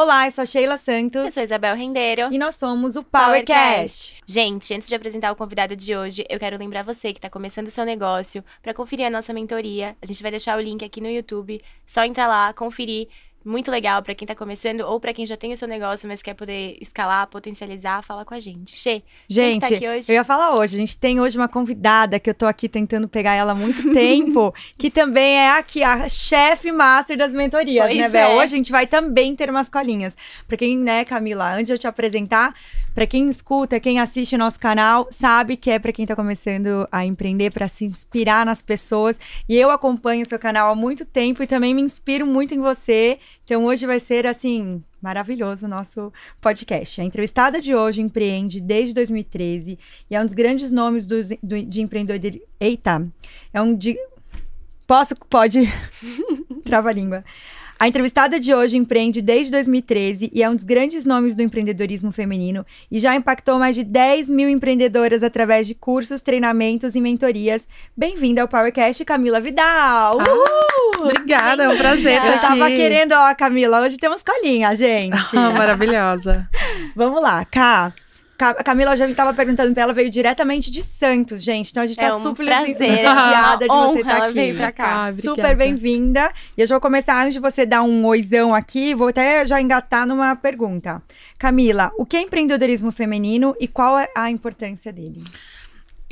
Olá, eu sou Sheila Santos. Eu sou Isabel Rendeiro. E nós somos o PowerCast. Powercast. Gente, antes de apresentar o convidado de hoje, eu quero lembrar você que está começando o seu negócio para conferir a nossa mentoria. A gente vai deixar o link aqui no YouTube. Só entrar lá, conferir muito legal para quem tá começando ou para quem já tem o seu negócio, mas quer poder escalar, potencializar, fala com a gente. Che, tá gente, tá eu ia falar hoje. A gente tem hoje uma convidada que eu tô aqui tentando pegar ela há muito tempo, que também é aqui a chefe master das mentorias, pois né, Bel? É. Hoje a gente vai também ter umas colinhas. Pra quem, né, Camila, antes de eu te apresentar, para quem escuta, quem assiste nosso canal, sabe que é para quem está começando a empreender, para se inspirar nas pessoas. E eu acompanho o seu canal há muito tempo e também me inspiro muito em você. Então hoje vai ser assim, maravilhoso o nosso podcast. A entrevistada de hoje empreende desde 2013 e é um dos grandes nomes do, do, de empreendedor. Eita! É um de. Posso? Pode. Trava a língua. A entrevistada de hoje empreende desde 2013 e é um dos grandes nomes do empreendedorismo feminino e já impactou mais de 10 mil empreendedoras através de cursos, treinamentos e mentorias. Bem-vinda ao PowerCast, Camila Vidal! Uh! Ah, obrigada, é um prazer Eu tava querendo, ó, Camila, hoje temos colinha, gente. Ah, maravilhosa. Vamos lá, Cá. A Camila já estava perguntando pra ela, veio diretamente de Santos, gente. Então a gente tá é tá um super lisonjeada de você estar tá aqui. Veio pra cá. Ah, ah super bem-vinda. E eu já vou começar, antes de você dar um oizão aqui, vou até já engatar numa pergunta. Camila, o que é empreendedorismo feminino e qual é a importância dele?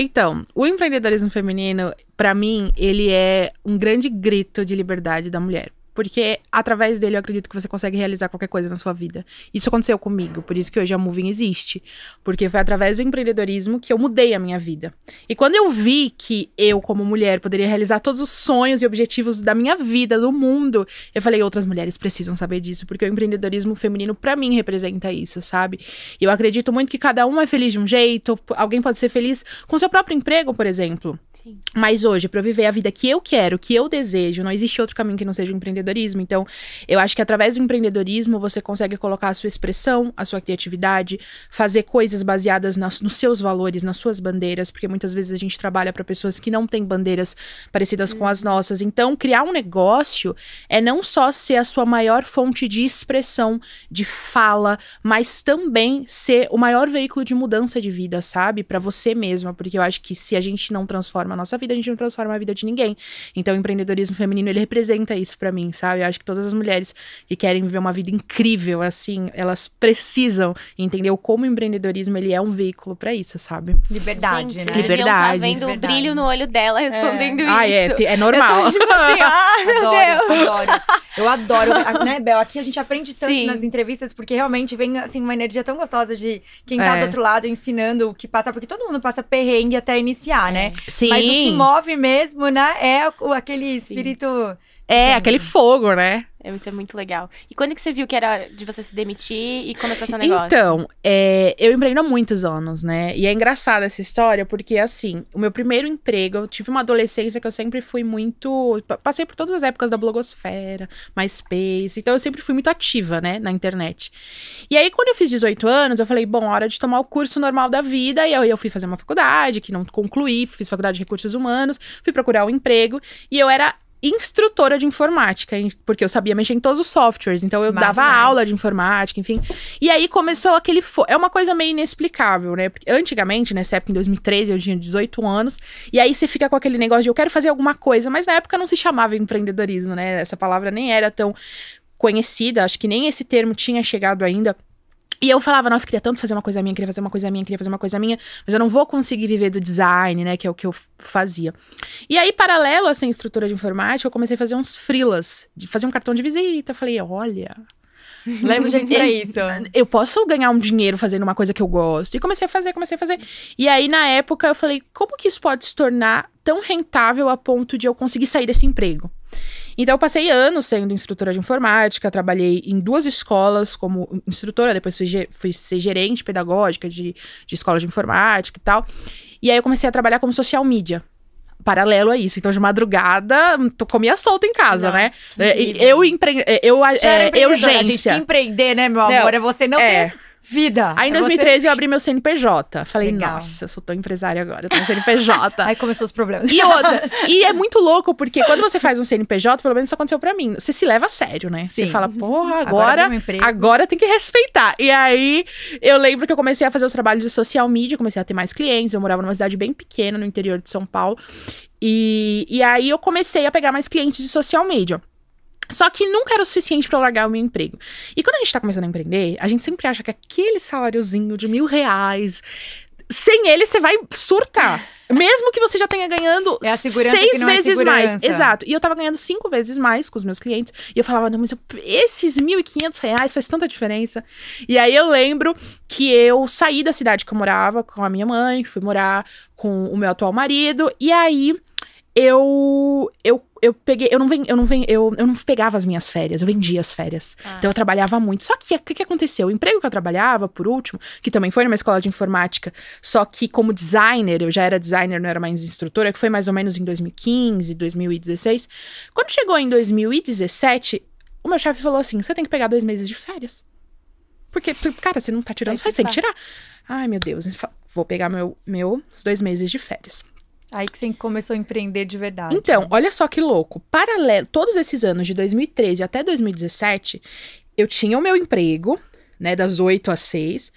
Então, o empreendedorismo feminino, para mim, ele é um grande grito de liberdade da mulher. Porque através dele eu acredito que você consegue realizar qualquer coisa na sua vida. Isso aconteceu comigo, por isso que hoje a Moving existe. Porque foi através do empreendedorismo que eu mudei a minha vida. E quando eu vi que eu, como mulher, poderia realizar todos os sonhos e objetivos da minha vida, do mundo, eu falei, outras mulheres precisam saber disso, porque o empreendedorismo feminino, para mim, representa isso, sabe? E eu acredito muito que cada um é feliz de um jeito, alguém pode ser feliz com seu próprio emprego, por exemplo. Sim. Mas hoje, para eu viver a vida que eu quero, que eu desejo, não existe outro caminho que não seja o empreendedorismo empreendedorismo. Então, eu acho que através do empreendedorismo você consegue colocar a sua expressão, a sua criatividade, fazer coisas baseadas nas, nos seus valores, nas suas bandeiras, porque muitas vezes a gente trabalha para pessoas que não têm bandeiras parecidas com as nossas. Então, criar um negócio é não só ser a sua maior fonte de expressão, de fala, mas também ser o maior veículo de mudança de vida, sabe? Para você mesma, porque eu acho que se a gente não transforma a nossa vida, a gente não transforma a vida de ninguém. Então, o empreendedorismo feminino ele representa isso para mim, sabe? Eu acho que todas as mulheres que querem viver uma vida incrível, assim, elas precisam entender como o empreendedorismo ele é um veículo para isso, sabe? Liberdade, Gente, né? Liberdade. Tá vendo Liberdade. o brilho no olho dela respondendo é. é isso. Ah, é, é normal. Eu tô, tipo assim, ah, adoro, Deus. adoro. Eu adoro, né, Bel? Aqui a gente aprende tanto Sim. nas entrevistas, porque realmente vem, assim, uma energia tão gostosa de quem tá é. do outro lado ensinando o que passa, porque todo mundo passa perrengue até iniciar, é. né? Sim. Mas o que move mesmo, né, é aquele espírito Sim. É, então, aquele fogo, né? É muito, é muito legal. E quando que você viu que era hora de você se demitir e começar seu negócio? Então, é, eu empreendo há muitos anos, né? E é engraçada essa história, porque assim, o meu primeiro emprego, eu tive uma adolescência que eu sempre fui muito. Passei por todas as épocas da blogosfera, MySpace, então eu sempre fui muito ativa, né, na internet. E aí, quando eu fiz 18 anos, eu falei, bom, hora de tomar o curso normal da vida. E aí eu fui fazer uma faculdade, que não concluí, fiz faculdade de recursos humanos, fui procurar um emprego, e eu era instrutora de informática, porque eu sabia mexer em todos os softwares, então eu mas, dava mas... aula de informática, enfim. E aí começou aquele. Fo... É uma coisa meio inexplicável, né? Porque antigamente, nessa época, em 2013, eu tinha 18 anos, e aí você fica com aquele negócio de eu quero fazer alguma coisa, mas na época não se chamava empreendedorismo, né? Essa palavra nem era tão conhecida, acho que nem esse termo tinha chegado ainda. E eu falava, nossa, queria tanto fazer uma coisa minha, queria fazer uma coisa minha, queria fazer uma coisa minha, mas eu não vou conseguir viver do design, né? Que é o que eu fazia. E aí, paralelo a essa estrutura de informática, eu comecei a fazer uns frilas, de fazer um cartão de visita. Eu falei, olha. Leva gente pra isso. Eu posso ganhar um dinheiro fazendo uma coisa que eu gosto. E comecei a fazer, comecei a fazer. E aí, na época, eu falei, como que isso pode se tornar tão rentável a ponto de eu conseguir sair desse emprego? Então, eu passei anos sendo instrutora de informática, trabalhei em duas escolas como instrutora, depois fui, fui ser gerente pedagógica de, de escola de informática e tal. E aí, eu comecei a trabalhar como social media paralelo a isso. Então, de madrugada, comia solto em casa, né? Nossa, né? Eu, empre... eu, Já é, era eu, gente. A gente que empreender, né, meu amor? Não, é você não é. ter Vida! Aí em 2013 é você... eu abri meu CNPJ. Falei, Legal. nossa, eu sou tão empresária agora, eu tenho CNPJ. Aí começou os problemas. E outra, e é muito louco, porque quando você faz um CNPJ, pelo menos isso aconteceu para mim, você se leva a sério, né? Sim. Você fala, porra, agora, agora, agora tem que respeitar. E aí eu lembro que eu comecei a fazer os trabalhos de social media, comecei a ter mais clientes, eu morava numa cidade bem pequena, no interior de São Paulo. E, e aí eu comecei a pegar mais clientes de social media. Só que nunca era o suficiente para eu largar o meu emprego. E quando a gente tá começando a empreender, a gente sempre acha que aquele saláriozinho de mil reais, sem ele você vai surtar. Mesmo que você já tenha ganhando é seis é vezes é mais. Exato. E eu tava ganhando cinco vezes mais com os meus clientes. E eu falava, não, mas eu, esses mil e quinhentos reais faz tanta diferença. E aí eu lembro que eu saí da cidade que eu morava com a minha mãe, fui morar com o meu atual marido. E aí eu eu eu peguei, eu não ven, eu não ven, eu, eu não pegava as minhas férias, eu vendia as férias. Ah. Então eu trabalhava muito. Só que o que, que, aconteceu? O emprego que eu trabalhava, por último, que também foi numa escola de informática, só que como designer, eu já era designer, não era mais instrutora, que foi mais ou menos em 2015, 2016. Quando chegou em 2017, o meu chefe falou assim: "Você tem que pegar dois meses de férias". Porque, cara, você não tá tirando férias, tem que tirar. Ai, meu Deus. Vou pegar meu, meu dois meses de férias. Aí que você começou a empreender de verdade. Então, né? olha só que louco. Paralelo, todos esses anos de 2013 até 2017, eu tinha o meu emprego, né, das 8 às 6.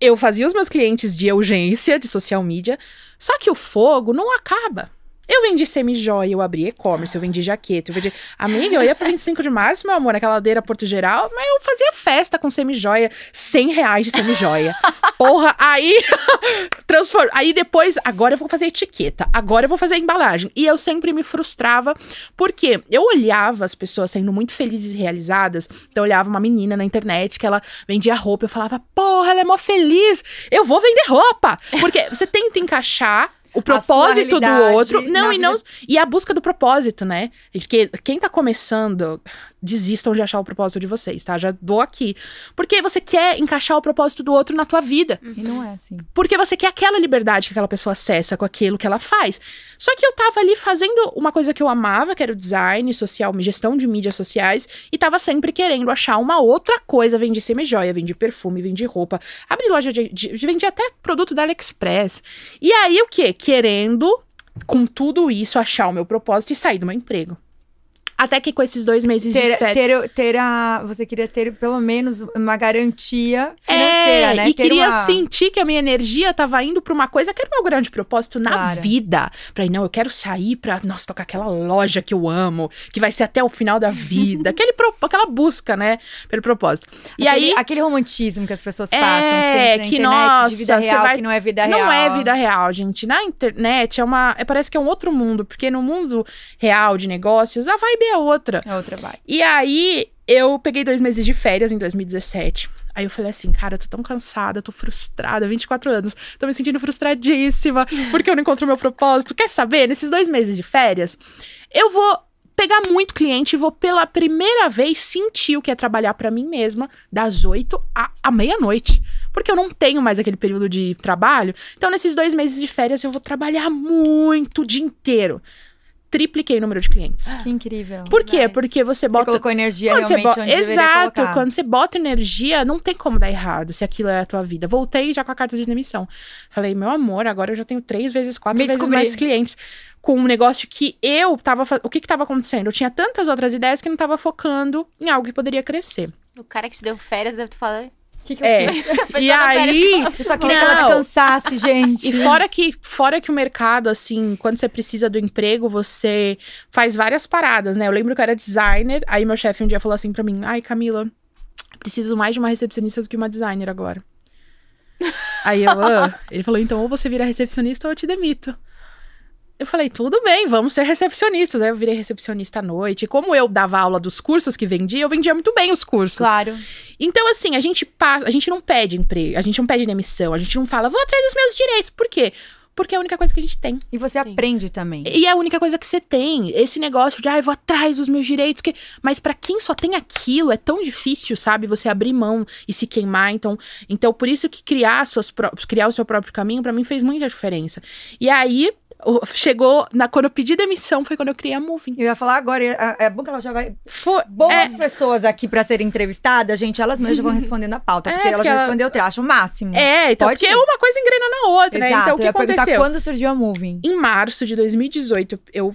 Eu fazia os meus clientes de urgência, de social media. Só que o fogo não acaba. Eu vendi semi-joia, eu abri e-commerce, eu vendi jaqueta, eu vendi. Amiga, eu ia pra 25 de março, meu amor, naquela ladeira Porto Geral, mas eu fazia festa com semi-joia, 100 reais de semi-joia. Porra, aí transforma. Aí depois, agora eu vou fazer etiqueta, agora eu vou fazer embalagem. E eu sempre me frustrava, porque eu olhava as pessoas sendo muito felizes e realizadas. Então eu olhava uma menina na internet que ela vendia roupa, eu falava, porra, ela é mó feliz, eu vou vender roupa. Porque você tenta encaixar o propósito do outro. Não, e não. Vida... E a busca do propósito, né? Porque quem tá começando desistam de achar o propósito de vocês, tá? Já dou aqui. Porque você quer encaixar o propósito do outro na tua vida. E não é assim. Porque você quer aquela liberdade que aquela pessoa acessa com aquilo que ela faz. Só que eu tava ali fazendo uma coisa que eu amava, que era o design social, gestão de mídias sociais, e tava sempre querendo achar uma outra coisa. Vendi semi-joia, vendi perfume, vendi roupa, abri loja de, de, vendi até produto da AliExpress. E aí o quê? Querendo, com tudo isso, achar o meu propósito e sair do meu emprego. Até que com esses dois meses ter, de férias. Ter, ter a, você queria ter pelo menos uma garantia financeira, é, né? E ter queria uma... sentir que a minha energia estava indo para uma coisa que era o meu grande propósito na claro. vida. Pra ir, não, eu quero sair pra, nossa, tocar aquela loja que eu amo, que vai ser até o final da vida. Aquele pro, aquela busca, né? Pelo propósito. E aquele, aí. Aquele romantismo que as pessoas é, passam sempre na que, internet, nossa, de vida real, vai... que não é vida real. Não é vida real, gente. Na internet é uma. É, parece que é um outro mundo, porque no mundo real de negócios, a vibe é outra. É outra vai. E aí, eu peguei dois meses de férias em 2017. Aí eu falei assim, cara, eu tô tão cansada, tô frustrada, 24 anos, tô me sentindo frustradíssima, porque eu não encontro meu propósito. Quer saber? Nesses dois meses de férias, eu vou pegar muito cliente e vou pela primeira vez sentir o que é trabalhar para mim mesma das 8 à, à meia-noite. Porque eu não tenho mais aquele período de trabalho. Então, nesses dois meses de férias, eu vou trabalhar muito o dia inteiro tripliquei o número de clientes. Ah, que incrível. Por quê? Mas Porque você bota. Você colocou energia quando realmente você Exato. Colocar. Quando você bota energia, não tem como dar errado se aquilo é a tua vida. Voltei já com a carta de demissão. Falei, meu amor, agora eu já tenho três vezes, quatro Me vezes descobri. mais clientes. Com um negócio que eu tava. Faz... O que que tava acontecendo? Eu tinha tantas outras ideias que não tava focando em algo que poderia crescer. O cara que te deu férias deve te falar que, que eu é. fiz? e aí. Eu só queria é não. que ela descansasse, gente. E fora que, fora que o mercado, assim, quando você precisa do emprego, você faz várias paradas, né? Eu lembro que eu era designer, aí meu chefe um dia falou assim pra mim: ai, Camila, preciso mais de uma recepcionista do que uma designer agora. Aí eu, ah. ele falou: então, ou você vira recepcionista ou eu te demito. Eu falei, tudo bem, vamos ser recepcionistas. Aí eu virei recepcionista à noite. E como eu dava aula dos cursos que vendia, eu vendia muito bem os cursos. Claro. Então, assim, a gente passa, a gente não pede emprego, a gente não pede demissão, a gente não fala, vou atrás dos meus direitos. Por quê? Porque é a única coisa que a gente tem. E você Sim. aprende também. E é a única coisa que você tem. Esse negócio de, ah, eu vou atrás dos meus direitos. Que... Mas para quem só tem aquilo, é tão difícil, sabe? Você abrir mão e se queimar. Então, então por isso que criar, suas pró... criar o seu próprio caminho, para mim, fez muita diferença. E aí, Chegou, na, quando eu pedi demissão, foi quando eu criei a Moving. Eu ia falar agora, é bom que ela já vai. For, Boas é... pessoas aqui para serem entrevistadas, gente, elas mesmas vão respondendo a pauta, é, porque ela já respondeu, eu acho, o máximo. É, então, Pode porque uma coisa engrena na outra, Exato, né? Então, o que aconteceu? quando surgiu a Moving? Em março de 2018, eu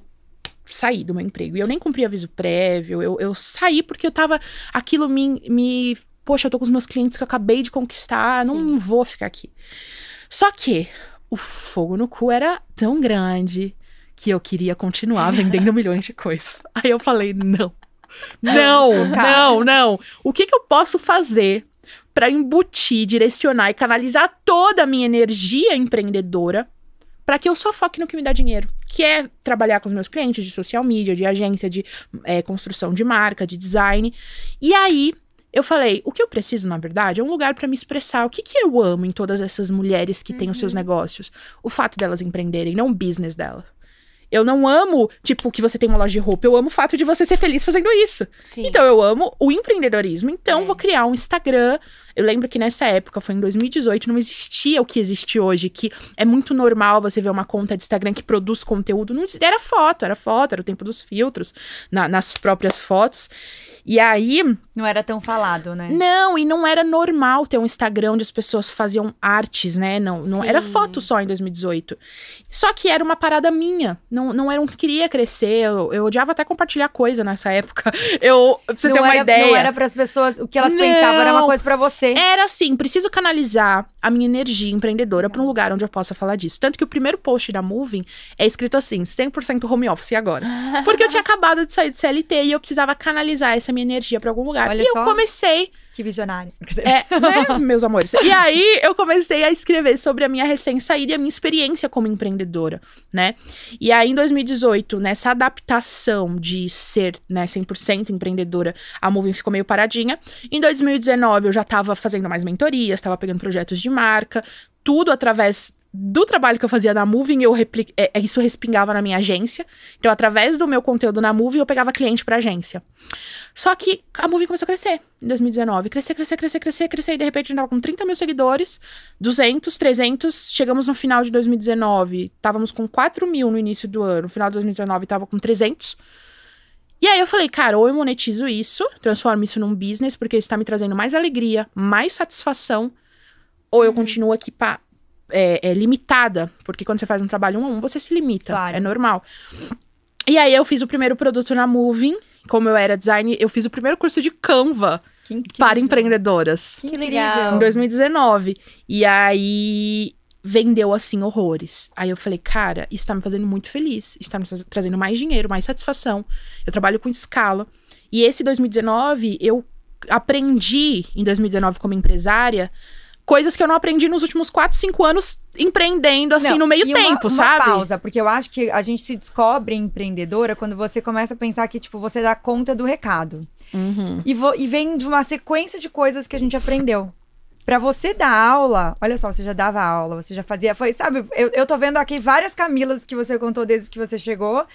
saí do meu emprego. E eu nem cumpri aviso prévio, eu, eu saí porque eu tava. Aquilo me, me. Poxa, eu tô com os meus clientes que eu acabei de conquistar, Sim. não vou ficar aqui. Só que o fogo no cu era tão grande que eu queria continuar vendendo milhões de coisas. Aí eu falei: não, não, não, tá. não. O que, que eu posso fazer para embutir, direcionar e canalizar toda a minha energia empreendedora para que eu só foque no que me dá dinheiro, que é trabalhar com os meus clientes de social media, de agência, de é, construção de marca, de design. E aí eu falei, o que eu preciso, na verdade, é um lugar para me expressar. O que, que eu amo em todas essas mulheres que uhum. têm os seus uhum. negócios? O fato delas empreenderem, não o business delas. Eu não amo, tipo, que você tem uma loja de roupa. Eu amo o fato de você ser feliz fazendo isso. Sim. Então, eu amo o empreendedorismo. Então, é. vou criar um Instagram. Eu lembro que nessa época, foi em 2018, não existia o que existe hoje, que é muito normal você ver uma conta de Instagram que produz conteúdo. Não era foto, era foto, era o tempo dos filtros, na, nas próprias fotos. E aí. Não era tão falado, né? Não, e não era normal ter um Instagram onde as pessoas faziam artes, né? Não, não era foto só em 2018. Só que era uma parada minha. Não, não era um que queria crescer. Eu, eu odiava até compartilhar coisa nessa época. Eu, pra você não ter uma ideia. Não era para as pessoas. O que elas não, pensavam era uma coisa para você. Era assim: preciso canalizar a minha energia empreendedora para um lugar onde eu possa falar disso. Tanto que o primeiro post da Moving é escrito assim: 100% home office agora. Porque eu tinha acabado de sair do CLT e eu precisava canalizar essa minha energia para algum lugar. Olha e só. eu comecei. Que visionário. É, né, meus amores? E aí eu comecei a escrever sobre a minha recém-saída e a minha experiência como empreendedora, né? E aí em 2018, nessa adaptação de ser né, 100% empreendedora, a Moving ficou meio paradinha. Em 2019 eu já estava fazendo mais mentorias, estava pegando projetos de marca, tudo através do trabalho que eu fazia na Moving, eu é, é, isso respingava na minha agência. Então, através do meu conteúdo na Moving, eu pegava cliente pra agência. Só que a Moving começou a crescer em 2019. Crescer, crescer, crescer, crescer, crescer. E, de repente, a gente tava com 30 mil seguidores, 200, 300. Chegamos no final de 2019, estávamos com 4 mil no início do ano. No final de 2019, tava com 300. E aí eu falei, cara, ou eu monetizo isso, transformo isso num business, porque isso tá me trazendo mais alegria, mais satisfação, ou eu uhum. continuo aqui pra é, é, limitada, porque quando você faz um trabalho um a um, você se limita, claro. é normal. E aí eu fiz o primeiro produto na Moving, como eu era design, eu fiz o primeiro curso de Canva para empreendedoras. Que legal. Em 2019. E aí vendeu assim horrores. Aí eu falei, cara, isso tá me fazendo muito feliz, está me trazendo mais dinheiro, mais satisfação. Eu trabalho com escala. E esse 2019 eu aprendi em 2019 como empresária coisas que eu não aprendi nos últimos 4, 5 anos empreendendo assim não, no meio tempo, uma, sabe? Uma pausa, porque eu acho que a gente se descobre empreendedora quando você começa a pensar que tipo você dá conta do recado. Uhum. E, e vem de uma sequência de coisas que a gente aprendeu. Para você dar aula, olha só, você já dava aula, você já fazia, foi, sabe? Eu, eu tô vendo aqui várias Camilas que você contou desde que você chegou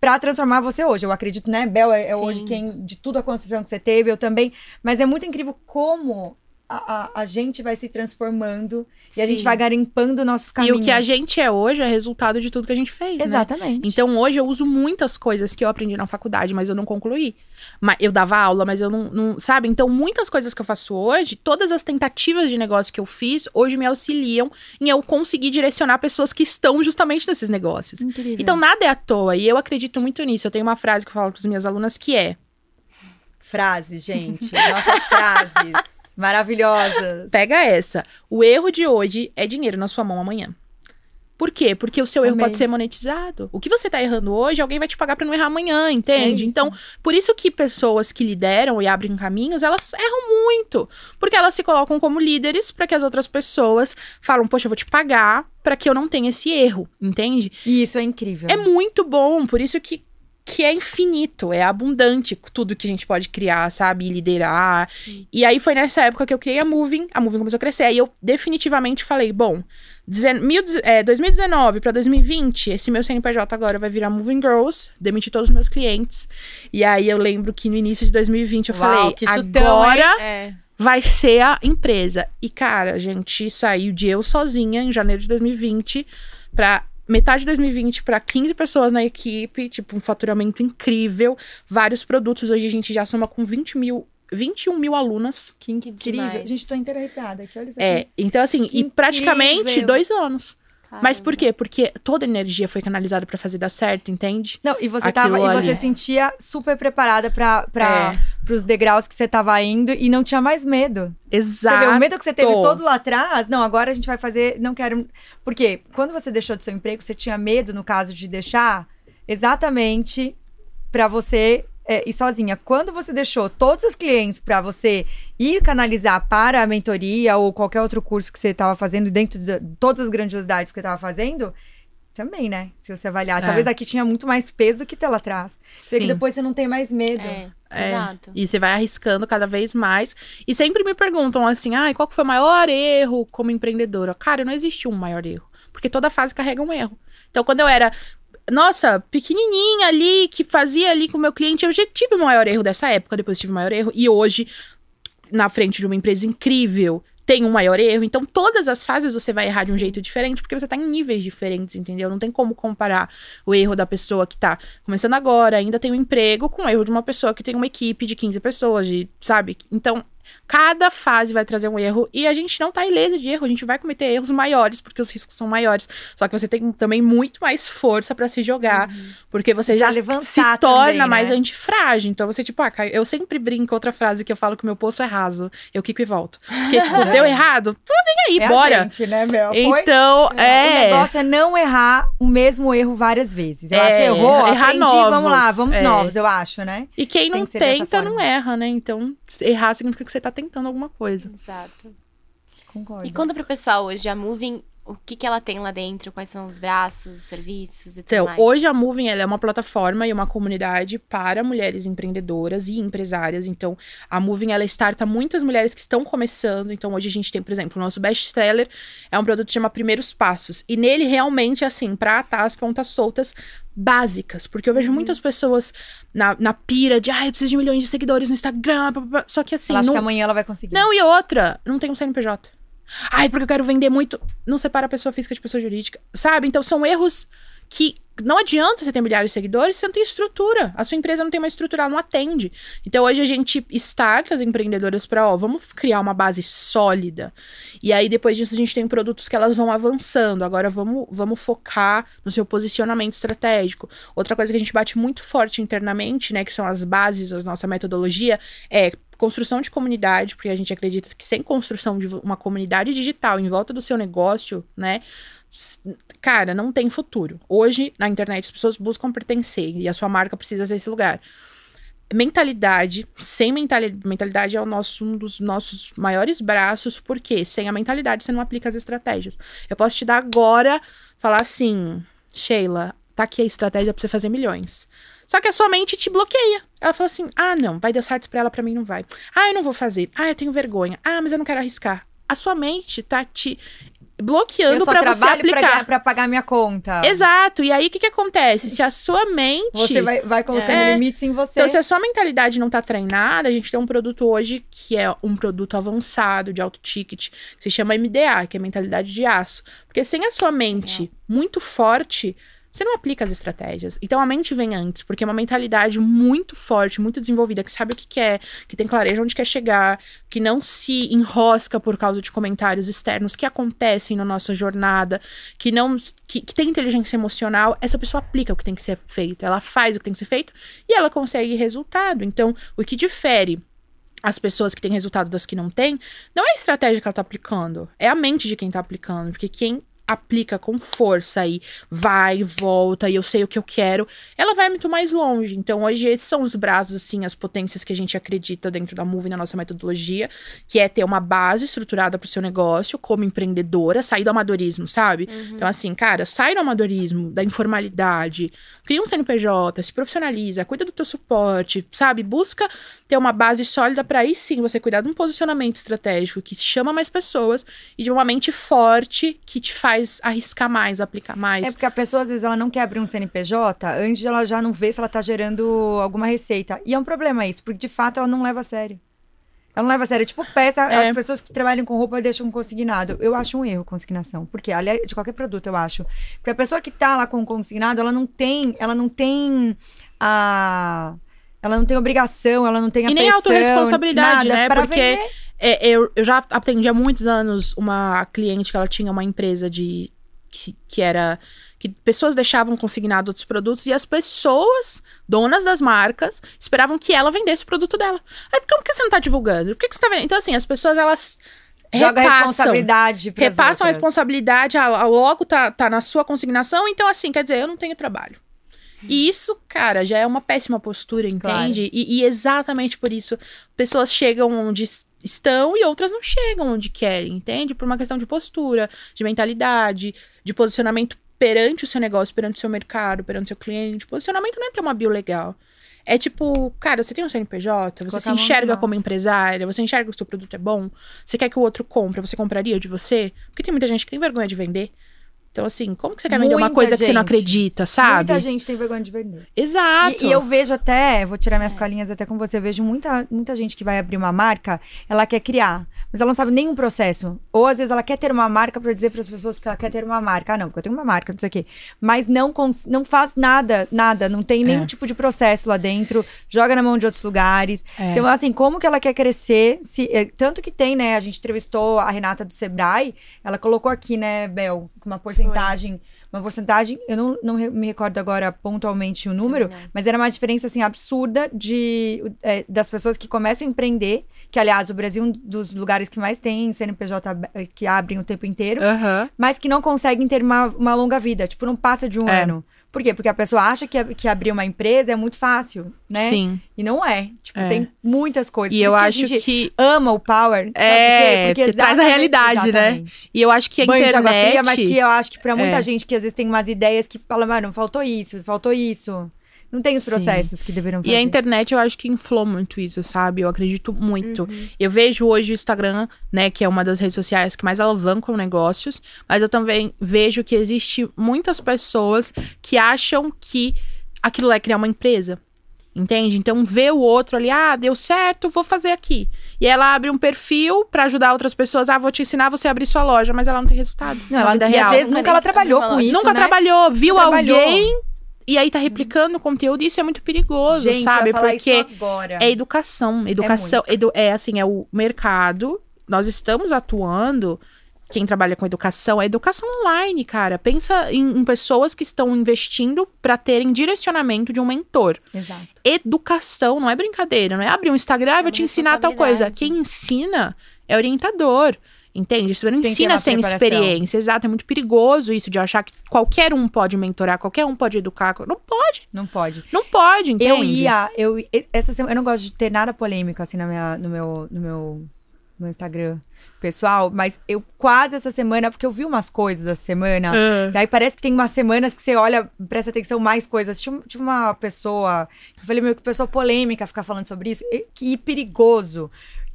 para transformar você hoje. Eu acredito, né, Bel, é, é hoje quem de tudo a construção que você teve, eu também, mas é muito incrível como a, a, gente vai se transformando Sim. e a gente vai garimpando nossos caminhos. E o que a gente é hoje é resultado de tudo que a gente fez. Né? Exatamente. Né? Então hoje eu uso muitas coisas que eu aprendi na faculdade, mas eu não concluí. Mas eu dava aula, mas eu não, não. Sabe? Então muitas coisas que eu faço hoje, todas as tentativas de negócio que eu fiz, hoje me auxiliam em eu conseguir direcionar pessoas que estão justamente nesses negócios. Incrível. Então nada é à toa. E eu acredito muito nisso. Eu tenho uma frase que eu falo para as minhas alunas que é. Frases, gente. Nossas frases. maravilhosas. Pega essa. O erro de hoje é dinheiro na sua mão amanhã. Por quê? Porque o seu Amei. erro pode ser monetizado. O que você está errando hoje, alguém vai te pagar para não errar amanhã, entende? É então, por isso que pessoas que lideram e abrem caminhos, elas erram muito, porque elas se colocam como líderes para que as outras pessoas falam: "Poxa, eu vou te pagar para que eu não tenha esse erro", entende? E isso é incrível. É muito bom, por isso que que é infinito, é abundante tudo que a gente pode criar, sabe? E liderar. Sim. E aí foi nessa época que eu criei a Moving, a Moving começou a crescer. E eu definitivamente falei: bom, dezen, mil, é, 2019 para 2020, esse meu CNPJ agora vai virar Moving Girls, demiti todos os meus clientes. E aí eu lembro que no início de 2020 eu Uau, falei: agora. É. Vai ser a empresa. E, cara, a gente saiu de eu sozinha em janeiro de 2020 para metade de 2020 para 15 pessoas na equipe, tipo, um faturamento incrível, vários produtos. Hoje a gente já soma com 20 mil 21 mil alunas. Que incrível. Demais. Gente, tô interrompida aqui, olha isso é, aqui. É, então assim, que e incrível. praticamente dois anos. Mas por quê? Porque toda a energia foi canalizada para fazer dar certo, entende? Não, e você Aquilo tava, ali. e você sentia super preparada para é. os degraus que você tava indo e não tinha mais medo. Exato. Você vê, o medo que você teve todo lá atrás, não, agora a gente vai fazer, não quero. Porque quando você deixou de seu emprego, você tinha medo, no caso, de deixar exatamente para você é, e sozinha, quando você deixou todos os clientes para você ir canalizar para a mentoria ou qualquer outro curso que você estava fazendo, dentro de todas as grandiosidades que estava fazendo, também, né? Se você avaliar. É. Talvez aqui tinha muito mais peso do que ter lá atrás. Sim. que depois você não tem mais medo. É. É. Exato. E você vai arriscando cada vez mais. E sempre me perguntam assim: ah, qual foi o maior erro como empreendedora? Cara, não existiu um maior erro. Porque toda fase carrega um erro. Então, quando eu era nossa, pequenininha ali, que fazia ali com o meu cliente. Eu já tive o maior erro dessa época, depois tive o maior erro. E hoje, na frente de uma empresa incrível, tem um maior erro. Então, todas as fases você vai errar de um jeito diferente, porque você tá em níveis diferentes, entendeu? Não tem como comparar o erro da pessoa que tá começando agora, ainda tem um emprego, com o erro de uma pessoa que tem uma equipe de 15 pessoas, de, sabe? Então, Cada fase vai trazer um erro e a gente não tá ileso de erro, a gente vai cometer erros maiores porque os riscos são maiores. Só que você tem também muito mais força para se jogar, uhum. porque você já se torna também, né? mais antifrágil. Então você tipo, ah, eu sempre brinco outra frase que eu falo que meu poço é raso, eu quico e volto. Porque tipo, deu errado, Tô nem aí, é bora. Gente, né, meu? Foi? Então, é. é... O negócio é não errar o mesmo erro várias vezes. Eu é, acho errou, errar aprendi, novos. vamos lá, vamos é. novos, eu acho, né? E quem tem não que tenta não erra, né? Então, errar significa que você você tá tentando alguma coisa. Exato. Concordo. E conta pro pessoal hoje, a Moving o que, que ela tem lá dentro, quais são os braços, os serviços e tudo então, mais. Então, hoje a Moving ela é uma plataforma e uma comunidade para mulheres empreendedoras e empresárias. Então, a Moving ela starta muitas mulheres que estão começando. Então, hoje a gente tem, por exemplo, o nosso best-seller é um produto que chama Primeiros Passos. E nele realmente é assim, para atar as pontas soltas básicas, porque eu vejo uhum. muitas pessoas na, na pira de, ai, ah, eu preciso de milhões de seguidores no Instagram, blá, blá, blá. só que assim... Ela não... que amanhã ela vai conseguir. Não, e outra, não tem um CNPJ. Ai, porque eu quero vender muito. Não separa a pessoa física de pessoa jurídica. Sabe? Então são erros que não adianta você ter milhares de seguidores se você não tem estrutura. A sua empresa não tem uma estrutura, ela não atende. Então hoje a gente starta as empreendedoras para, ó, vamos criar uma base sólida. E aí depois disso a gente tem produtos que elas vão avançando. Agora vamos, vamos focar no seu posicionamento estratégico. Outra coisa que a gente bate muito forte internamente, né, que são as bases da nossa metodologia, é construção de comunidade, porque a gente acredita que sem construção de uma comunidade digital em volta do seu negócio, né? Cara, não tem futuro. Hoje, na internet, as pessoas buscam pertencer e a sua marca precisa ser esse lugar. Mentalidade, sem mentalidade, mentalidade é o nosso, um dos nossos maiores braços, porque sem a mentalidade você não aplica as estratégias. Eu posso te dar agora, falar assim, Sheila, tá aqui a estratégia para você fazer milhões. Só que a sua mente te bloqueia. Ela fala assim: ah, não, vai dar certo para ela, para mim não vai. Ah, eu não vou fazer. Ah, eu tenho vergonha. Ah, mas eu não quero arriscar. A sua mente tá te bloqueando para você aplicar para pagar minha conta. Exato. E aí o que, que acontece? Se a sua mente você vai, vai colocando é... limites em você. Então se a sua mentalidade não tá treinada, a gente tem um produto hoje que é um produto avançado de alto ticket, que se chama MDA, que é mentalidade de aço. Porque sem a sua mente é. muito forte, você não aplica as estratégias. Então a mente vem antes, porque é uma mentalidade muito forte, muito desenvolvida, que sabe o que quer, é, que tem clareza onde quer chegar, que não se enrosca por causa de comentários externos que acontecem na nossa jornada, que não que, que tem inteligência emocional, essa pessoa aplica o que tem que ser feito, ela faz o que tem que ser feito e ela consegue resultado. Então, o que difere as pessoas que têm resultado das que não têm, não é a estratégia que ela está aplicando, é a mente de quem está aplicando, porque quem aplica com força e vai, volta, e eu sei o que eu quero, ela vai muito mais longe. Então, hoje, esses são os braços, assim, as potências que a gente acredita dentro da Move, na nossa metodologia, que é ter uma base estruturada para o seu negócio, como empreendedora, sair do amadorismo, sabe? Uhum. Então, assim, cara, sai do amadorismo, da informalidade, cria um CNPJ, se profissionaliza, cuida do teu suporte, sabe? Busca ter uma base sólida para aí sim você cuidar de um posicionamento estratégico que chama mais pessoas e de uma mente forte que te faz arriscar mais, aplicar mais. É porque a pessoa às vezes ela não quer abrir um CNPJ antes de ela já não ver se ela tá gerando alguma receita. E é um problema isso, porque de fato ela não leva a sério. Ela não leva a sério. É tipo, peça é. as pessoas que trabalham com roupa deixam consignado. Eu acho um erro consignação. Porque, aliás, é de qualquer produto, eu acho. Porque a pessoa que tá lá com consignado, ela não tem. Ela não tem a. Ah, ela não tem obrigação, ela não tem a E nem autorresponsabilidade, né? É Porque é, eu, eu já atendi há muitos anos uma cliente que ela tinha uma empresa de. que, que era que pessoas deixavam consignado outros produtos e as pessoas, donas das marcas, esperavam que ela vendesse o produto dela. Aí, por que você não está divulgando? Por que, que você tá vendendo? Então, assim, as pessoas, elas. Joga repassam, a responsabilidade Repassam outras. a responsabilidade, a, a logo tá, tá na sua consignação, então, assim, quer dizer, eu não tenho trabalho. E isso, cara, já é uma péssima postura, entende? Claro. E, e exatamente por isso, pessoas chegam onde estão e outras não chegam onde querem, entende? Por uma questão de postura, de mentalidade, de posicionamento perante o seu negócio, perante o seu mercado, perante o seu cliente. Posicionamento não é ter uma bio legal. É tipo, cara, você tem um CNPJ, você Colocar se enxerga como empresária, você enxerga que o seu produto é bom, você quer que o outro compre, você compraria de você? Porque tem muita gente que tem vergonha de vender. Então, assim, como que você quer vender Muita uma coisa gente. que você não acredita, sabe? Muita gente tem vergonha de vender. Exato. E, e eu vejo até, vou tirar minhas é. colinhas até com você, eu vejo muita, muita gente que vai abrir uma marca, ela quer criar, mas ela não sabe nenhum processo. Ou às vezes ela quer ter uma marca para dizer para as pessoas que ela quer ter uma marca. Ah, não, porque eu tenho uma marca, não sei o quê. Mas não, não faz nada, nada, não tem nenhum é. tipo de processo lá dentro, joga na mão de outros lugares. É. Então, assim, como que ela quer crescer? Se, eh, tanto que tem, né? A gente entrevistou a Renata do Sebrae, ela colocou aqui, né, Bel, uma porcentagem porcentagem. Foi. Uma porcentagem, eu não, não me recordo agora pontualmente o número, mas era uma diferença assim absurda de, é, das pessoas que começam a empreender, que aliás o Brasil é um dos lugares que mais tem CNPJ que abrem o tempo inteiro, mas que não conseguem ter uma, uma longa vida, tipo, não passa de um é. ano. Por quê? Porque a pessoa acha que, que abrir uma empresa é muito fácil, né? Sim. E não é. Tipo, é. tem muitas coisas. E eu que acho que. ama o power. É, porque, porque traz a realidade, né? exatamente. né? E eu acho que a Banho internet. De água fria, mas que eu acho que pra muita é. gente que às vezes tem umas ideias que fala, mano, faltou isso, faltou isso. Não tem os processos Sim. que deveriam fazer. E a internet, eu acho que inflou muito isso, sabe? Eu acredito muito. Uhum. Eu vejo hoje o Instagram, né, que é uma das redes sociais que mais alavancam negócios, mas eu também vejo que existe muitas pessoas que acham que aquilo é criar uma empresa. Entende? Então vê o outro ali, ah, deu certo, vou fazer aqui. E ela abre um perfil para ajudar outras pessoas, ah, vou te ensinar você a abrir sua loja, mas ela não tem resultado. Não, ela, e real. às vezes nunca ela trabalhou com isso. Nunca né? trabalhou, viu alguém e aí tá replicando o conteúdo e isso é muito perigoso, Gente, sabe? Porque é educação. Educação é, edu, é assim, é o mercado. Nós estamos atuando quem trabalha com educação, é educação online, cara. Pensa em, em pessoas que estão investindo para terem direcionamento de um mentor. Exato. Educação não é brincadeira, não é abrir um Instagram e ah, é vou te ensinar tal coisa. Quem ensina é orientador. Entende? Você não ensina sem experiência. Exato, é muito perigoso isso de achar que qualquer um pode mentorar, qualquer um pode educar. Não pode. Não pode. Não pode, entende? Eu ia, eu essa eu não gosto de ter nada polêmico assim na minha, no meu no meu, no meu Instagram pessoal, mas eu quase essa semana, porque eu vi umas coisas essa semana, uh. aí parece que tem umas semanas que você olha, presta atenção mais coisas. Tinha, tinha uma pessoa, eu falei, meu, que pessoa polêmica ficar falando sobre isso, e, que perigoso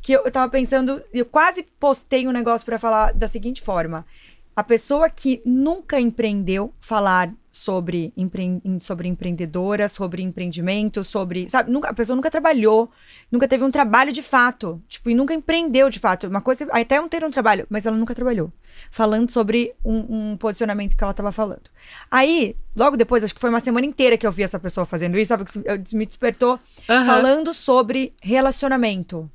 que eu, tava pensando, eu quase postei um negócio para falar da seguinte forma. A pessoa que nunca empreendeu falar sobre, empre, sobre empreendedora, sobre empreendimento, sobre. Sabe, nunca, a pessoa nunca trabalhou, nunca teve um trabalho de fato. Tipo, e nunca empreendeu de fato. Uma coisa. Até não ter um trabalho, mas ela nunca trabalhou. Falando sobre um, um posicionamento que ela estava falando. Aí, logo depois, acho que foi uma semana inteira que eu vi essa pessoa fazendo isso, sabe? Que me despertou uhum. falando sobre relacionamento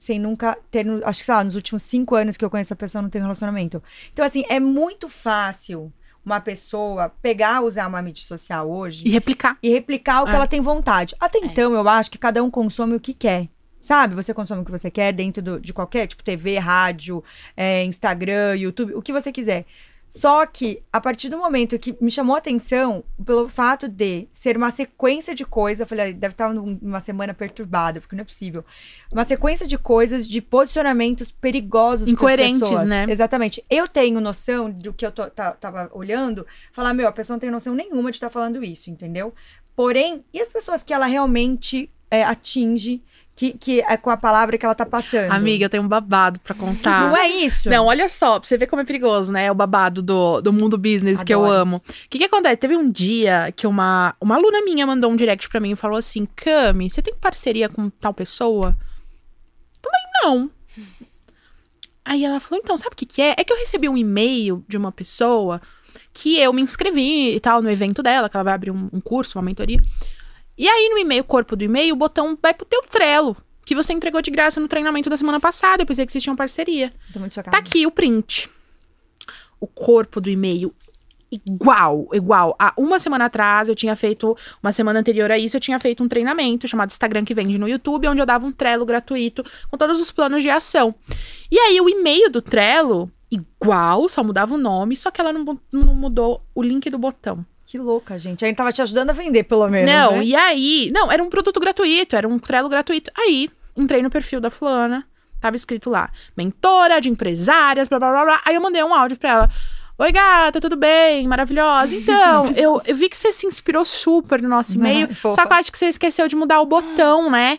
sem nunca ter, acho que sei lá, nos últimos cinco anos que eu conheço a pessoa, não tenho relacionamento. Então, assim, é muito fácil uma pessoa pegar, usar uma mídia social hoje. E replicar. E replicar o que é. ela tem vontade. Até é. então, eu acho que cada um consome o que quer. Sabe? Você consome o que você quer dentro do, de qualquer, tipo, TV, rádio, é, Instagram, YouTube, o que você quiser. Só que, a partir do momento que me chamou a atenção, pelo fato de ser uma sequência de coisas, eu falei, deve estar tá numa semana perturbada, porque não é possível. Uma sequência de coisas, de posicionamentos perigosos Incoerentes, pessoas. né? Exatamente. Eu tenho noção do que eu tô, tá, tava olhando, falar, meu, a pessoa não tem noção nenhuma de estar tá falando isso, entendeu? Porém, e as pessoas que ela realmente é, atinge que, que é com a palavra que ela tá passando. Amiga, eu tenho um babado para contar. Não é isso? Não, olha só, pra você ver como é perigoso, né? É o babado do, do mundo business Adoro. que eu amo. O que, que acontece? Teve um dia que uma, uma aluna minha mandou um direct para mim e falou assim: Cami, você tem parceria com tal pessoa? Falei, não. Aí ela falou: então, sabe o que, que é? É que eu recebi um e-mail de uma pessoa que eu me inscrevi e tal no evento dela, que ela vai abrir um, um curso, uma mentoria. E aí, no e-mail, corpo do e-mail, o botão vai pro teu trelo, que você entregou de graça no treinamento da semana passada. Eu pensei que vocês tinham parceria. Tô muito chocada. Tá aqui o print. O corpo do e-mail igual, igual. Há uma semana atrás, eu tinha feito, uma semana anterior a isso, eu tinha feito um treinamento chamado Instagram que vende no YouTube, onde eu dava um Trello gratuito com todos os planos de ação. E aí, o e-mail do Trello, igual, só mudava o nome, só que ela não, não mudou o link do botão. Que louca, gente. Aí tava te ajudando a vender, pelo menos. Não, né? e aí. Não, era um produto gratuito, era um trelo gratuito. Aí, entrei no perfil da Fulana, tava escrito lá, mentora de empresárias, blá blá blá blá. Aí eu mandei um áudio pra ela. Oi, gata, tudo bem? Maravilhosa. Então, eu, eu vi que você se inspirou super no nosso e-mail. Não, só que eu acho que você esqueceu de mudar o botão, né?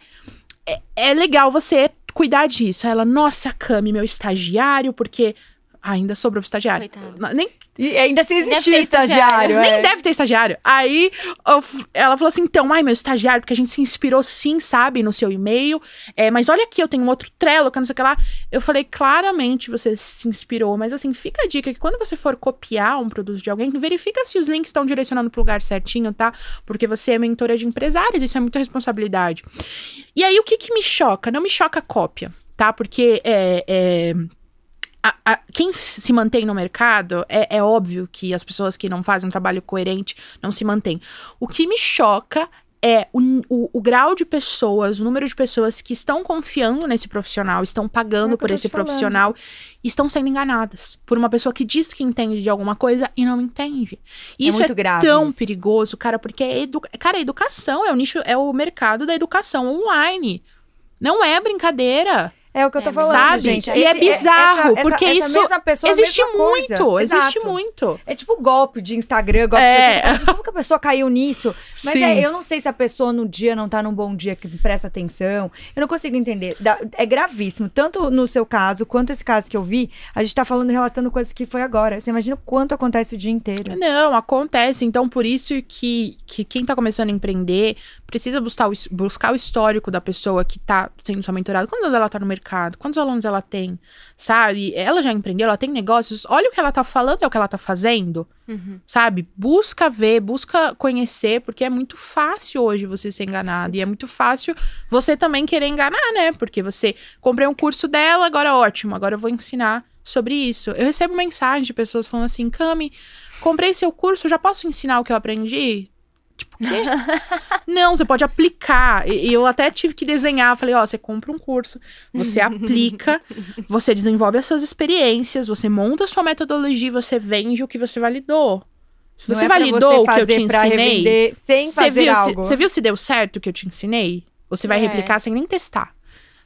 É, é legal você cuidar disso. Aí ela, nossa, Cami, meu estagiário, porque ainda sobrou o estagiário. Coitado. Nem... E ainda se existir estagiário. estagiário é. Nem deve ter estagiário. Aí eu, ela falou assim: então, ai, meu estagiário, porque a gente se inspirou sim, sabe, no seu e-mail. É, mas olha aqui, eu tenho um outro trelo, que não sei o que lá. Eu falei, claramente você se inspirou, mas assim, fica a dica que quando você for copiar um produto de alguém, verifica se os links estão direcionando pro lugar certinho, tá? Porque você é mentora de empresários, isso é muita responsabilidade. E aí, o que, que me choca? Não me choca a cópia, tá? Porque é... é a, a, quem se mantém no mercado, é, é óbvio que as pessoas que não fazem um trabalho coerente não se mantêm. O que me choca é o, o, o, grau de pessoas, o número de pessoas que estão confiando nesse profissional, estão pagando é por esse profissional, estão sendo enganadas por uma pessoa que diz que entende de alguma coisa e não entende. É isso é, grave, tão isso. perigoso, cara, porque é edu... cara, educação é o nicho, é o mercado da educação online. Não é brincadeira. É o que eu tô é, falando, sabe? gente. e é Esse, é bizarro, essa, porque essa, isso existe muito, existe muito. É tipo golpe de Instagram, golpe é. de Instagram. Como que a pessoa caiu nisso? Mas é, eu não sei se a pessoa no dia não tá num bom dia que presta atenção. Eu não consigo entender. É gravíssimo, tanto no seu caso quanto esse caso que eu vi. A gente tá falando, relatando coisas que foi agora. Você imagina o quanto acontece o dia inteiro? Não, acontece. Então por isso que que quem tá começando a empreender precisa buscar o, buscar o histórico da pessoa que tá sendo sua mentorada. Quantos anos ela tá no mercado? Quantos alunos ela tem? Sabe? Ela já empreendeu, ela tem negócios. Olha o que ela tá falando, é o que ela tá fazendo. Uhum. Sabe? Busca ver, busca conhecer, porque é muito fácil hoje você ser enganado. E é muito fácil você também querer enganar, né? Porque você comprei um curso dela, agora ótimo, agora eu vou ensinar sobre isso. Eu recebo mensagem de pessoas falando assim: Cami, comprei seu curso, já posso ensinar o que eu aprendi? Tipo, quê? não, você pode aplicar. E eu até tive que desenhar. Falei, ó, você compra um curso, você aplica, você desenvolve as suas experiências, você monta a sua metodologia, você vende o que você validou. você é validou você o que eu te ensinei? Sem você viu, algo. Se, você viu se deu certo o que eu te ensinei? Você vai é. replicar sem nem testar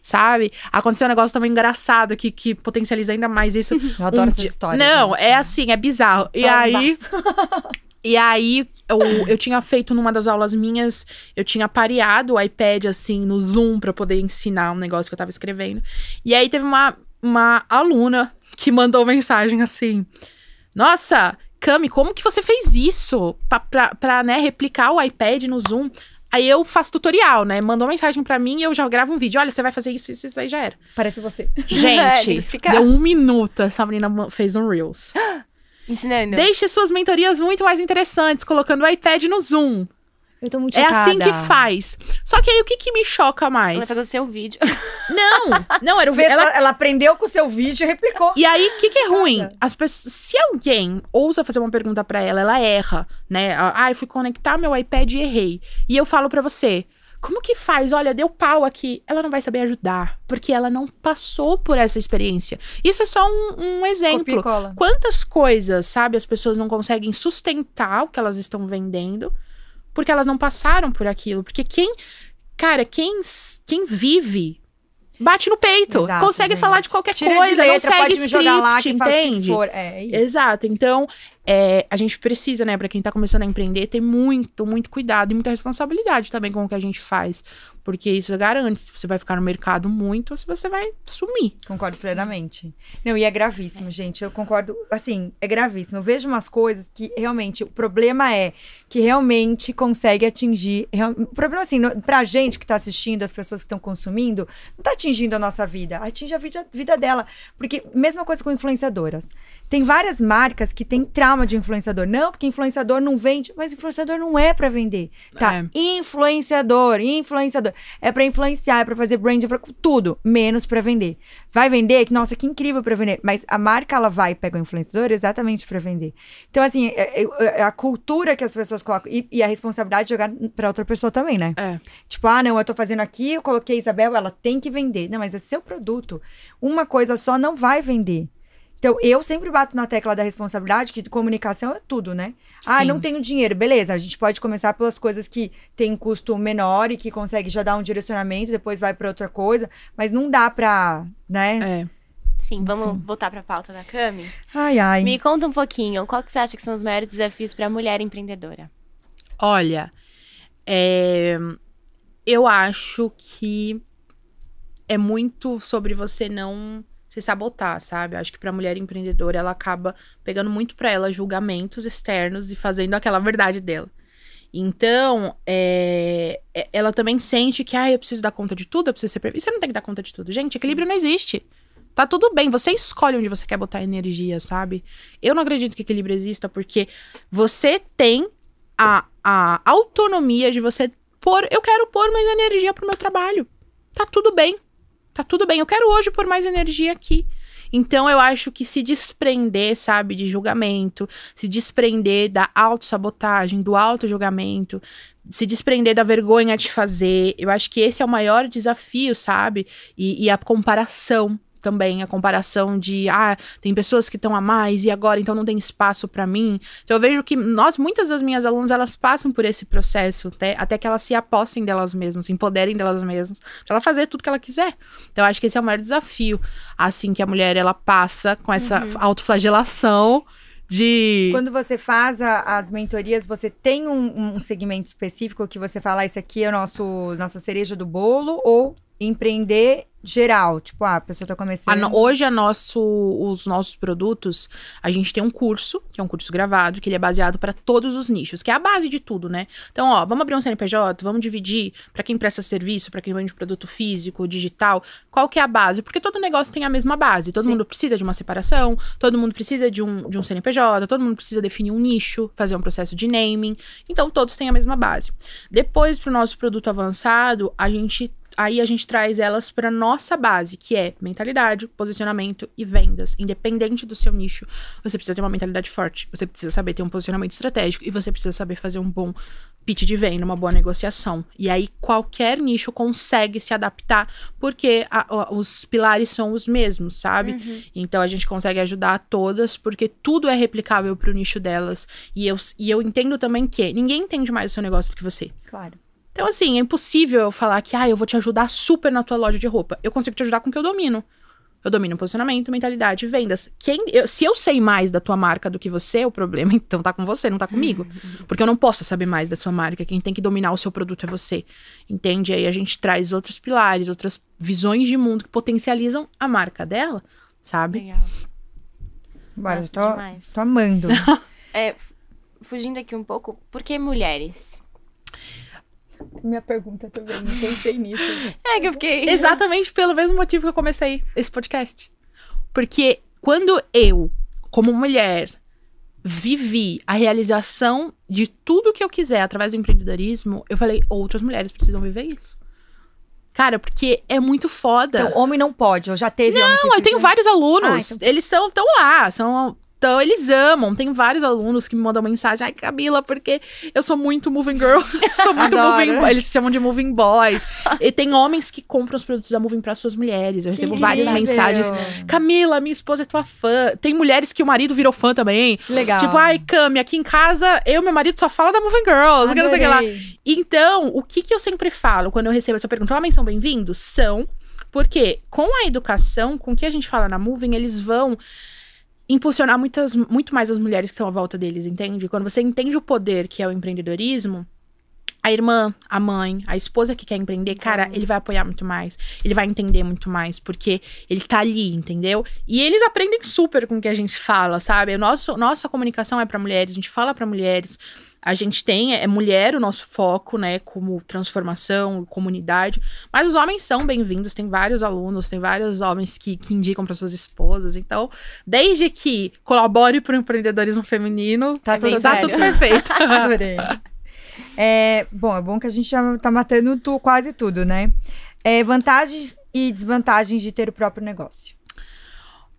sabe? Aconteceu um negócio também engraçado que, que potencializa ainda mais isso. Eu adoro um essa história. Não, gente. é assim, é bizarro. E aí. E aí, eu, eu tinha feito numa das aulas minhas, eu tinha pareado o iPad, assim, no Zoom para poder ensinar um negócio que eu tava escrevendo. E aí teve uma, uma aluna que mandou mensagem assim: Nossa, Cami, como que você fez isso? Pra, pra, pra né, replicar o iPad no Zoom. Aí eu faço tutorial, né? Mandou mensagem para mim e eu já gravo um vídeo. Olha, você vai fazer isso, isso, isso aí já era. Parece você. Gente, é, deu um minuto. Essa menina fez um Reels. Ensinando. Deixe suas mentorias muito mais interessantes, colocando o iPad no Zoom. Eu tô muito chocada. É assim que faz. Só que aí o que, que me choca mais? Ela fez o seu vídeo. Não, não, era o vídeo. Ela... ela... aprendeu com o seu vídeo e replicou. E aí, o que, que é ruim? As pessoas... Se alguém ousa fazer uma pergunta para ela, ela erra, né? Ah, eu fui conectar meu iPad e errei. E eu falo para você, como que faz? Olha, deu pau aqui. Ela não vai saber ajudar, porque ela não passou por essa experiência. Isso é só um, um exemplo. Quantas coisas, sabe, as pessoas não conseguem sustentar o que elas estão vendendo, porque elas não passaram por aquilo. Porque quem, cara, quem, quem vive bate no peito, Exato, consegue gente. falar de qualquer Tira coisa, de letra, não segue pode script, me jogar lá, que entende? Faz o que for. é isso. Exato. Então, é, a gente precisa, né, para quem tá começando a empreender, ter muito, muito cuidado e muita responsabilidade também com o que a gente faz. Porque isso garante. Se você vai ficar no mercado muito, ou se você vai sumir. Concordo plenamente. Não, e é gravíssimo, é. gente. Eu concordo, assim, é gravíssimo. Eu vejo umas coisas que realmente o problema é que realmente consegue atingir. o problema, assim, no, pra gente que tá assistindo, as pessoas que estão consumindo, não tá atingindo a nossa vida, atinge a vida, vida dela. Porque, mesma coisa com influenciadoras. Tem várias marcas que tem trauma de influenciador. Não, porque influenciador não vende, mas influenciador não é para vender. Tá? É. Influenciador, influenciador é para influenciar, é para fazer brand, é para tudo, menos para vender. Vai vender? Nossa, que incrível para vender. Mas a marca ela vai e pega o influenciador exatamente para vender. Então assim, é, é, é a cultura que as pessoas colocam e, e a responsabilidade de jogar para outra pessoa também, né? É. Tipo, ah, não, eu tô fazendo aqui, eu coloquei a Isabel, ela tem que vender. Não, mas é seu produto. Uma coisa só não vai vender. Então, eu sempre bato na tecla da responsabilidade que comunicação é tudo, né? Ah, Sim. Ah, não tenho dinheiro. Beleza, a gente pode começar pelas coisas que tem custo menor e que consegue já dar um direcionamento, depois vai para outra coisa, mas não dá pra, né? É. Sim, vamos Sim. voltar para a pauta da Cami? Ai, ai. Me conta um pouquinho, qual que você acha que são os maiores desafios para a mulher empreendedora? Olha, é... eu acho que é muito sobre você não se sabotar, sabe? Acho que pra mulher empreendedora, ela acaba pegando muito pra ela julgamentos externos e fazendo aquela verdade dela. Então, é, é ela também sente que, ah, eu preciso dar conta de tudo, eu preciso ser previsível. Você não tem que dar conta de tudo. Gente, equilíbrio não existe. Tá tudo bem, você escolhe onde você quer botar energia, sabe? Eu não acredito que equilíbrio exista, porque você tem a, a autonomia de você pôr. Eu quero pôr mais energia pro meu trabalho. Tá tudo bem. Tá tudo bem, eu quero hoje pôr mais energia aqui. Então eu acho que se desprender, sabe, de julgamento, se desprender da autossabotagem, do auto-julgamento, se desprender da vergonha de fazer, eu acho que esse é o maior desafio, sabe? E, e a comparação também a comparação de ah, tem pessoas que estão a mais e agora então não tem espaço para mim. Então eu vejo que nós, muitas das minhas alunas, elas passam por esse processo até, até que elas se apostem delas mesmas, se empoderem delas mesmas, para ela fazer tudo que ela quiser. Então eu acho que esse é o maior desafio, assim que a mulher ela passa com essa uhum. autoflagelação de Quando você faz a, as mentorias, você tem um, um segmento específico que você fala, ah, esse aqui é o nosso nossa cereja do bolo ou empreender geral, tipo, ah, a pessoa tá começando. A hoje a nosso, os nossos produtos, a gente tem um curso, que é um curso gravado, que ele é baseado para todos os nichos, que é a base de tudo, né? Então, ó, vamos abrir um CNPJ, vamos dividir para quem presta serviço, para quem vende produto físico, digital, qual que é a base? Porque todo negócio tem a mesma base, todo Sim. mundo precisa de uma separação, todo mundo precisa de um, de um CNPJ, todo mundo precisa definir um nicho, fazer um processo de naming. Então, todos têm a mesma base. Depois pro nosso produto avançado, a gente aí a gente traz elas para nossa base, que é mentalidade, posicionamento e vendas. Independente do seu nicho, você precisa ter uma mentalidade forte, você precisa saber ter um posicionamento estratégico e você precisa saber fazer um bom pitch de venda, uma boa negociação. E aí qualquer nicho consegue se adaptar porque a, a, os pilares são os mesmos, sabe? Uhum. Então a gente consegue ajudar todas porque tudo é replicável para o nicho delas. E eu, e eu entendo também que ninguém entende mais o seu negócio do que você. Claro. Então, assim, é impossível eu falar que, ah, eu vou te ajudar super na tua loja de roupa. Eu consigo te ajudar com o que eu domino. Eu domino posicionamento, mentalidade, vendas. Quem, eu, se eu sei mais da tua marca do que você, o problema então tá com você, não tá comigo. Porque eu não posso saber mais da sua marca. Quem tem que dominar o seu produto é você. Entende? Aí a gente traz outros pilares, outras visões de mundo que potencializam a marca dela, sabe? Bora, tô, tô amando. é, fugindo aqui um pouco, por que mulheres? minha pergunta também, não pensei nisso. É que eu fiquei. Exatamente pelo mesmo motivo que eu comecei esse podcast. Porque quando eu, como mulher, vivi a realização de tudo que eu quiser através do empreendedorismo, eu falei, outras mulheres precisam viver isso. Cara, porque é muito foda. Então, homem não pode, eu já teve. Não, eu tenho vários alunos. Ah, então... Tá. Eles são, estão lá, são então, eles amam. Tem vários alunos que me mandam mensagem. Ai, Camila, porque eu sou muito moving girl. Eu sou muito Adoro. moving Eles chamam de moving boys. e tem homens que compram os produtos da moving para suas mulheres. Eu recebo que várias lindo. mensagens. Camila, minha esposa é tua fã. Tem mulheres que o marido virou fã também. Legal. Tipo, ai, Cami, aqui em casa, eu e meu marido só fala da moving girls. Não sei lá. Então, o que, que eu sempre falo quando eu recebo essa pergunta? Homens são bem-vindos? São. Porque com a educação, com o que a gente fala na moving, eles vão impulsionar muitas, muito mais as mulheres que estão à volta deles, entende? Quando você entende o poder que é o empreendedorismo, a irmã, a mãe, a esposa que quer empreender, cara, uhum. ele vai apoiar muito mais. Ele vai entender muito mais, porque ele tá ali, entendeu? E eles aprendem super com o que a gente fala, sabe? nosso, nossa comunicação é para mulheres, a gente fala para mulheres a gente tem, é mulher o nosso foco, né, como transformação, comunidade, mas os homens são bem-vindos, tem vários alunos, tem vários homens que, que indicam para suas esposas, então, desde que colabore para o empreendedorismo feminino, tá, tudo, tá tudo perfeito. Adorei. É, bom, é bom que a gente já tá matando tu, quase tudo, né? É, vantagens e desvantagens de ter o próprio negócio.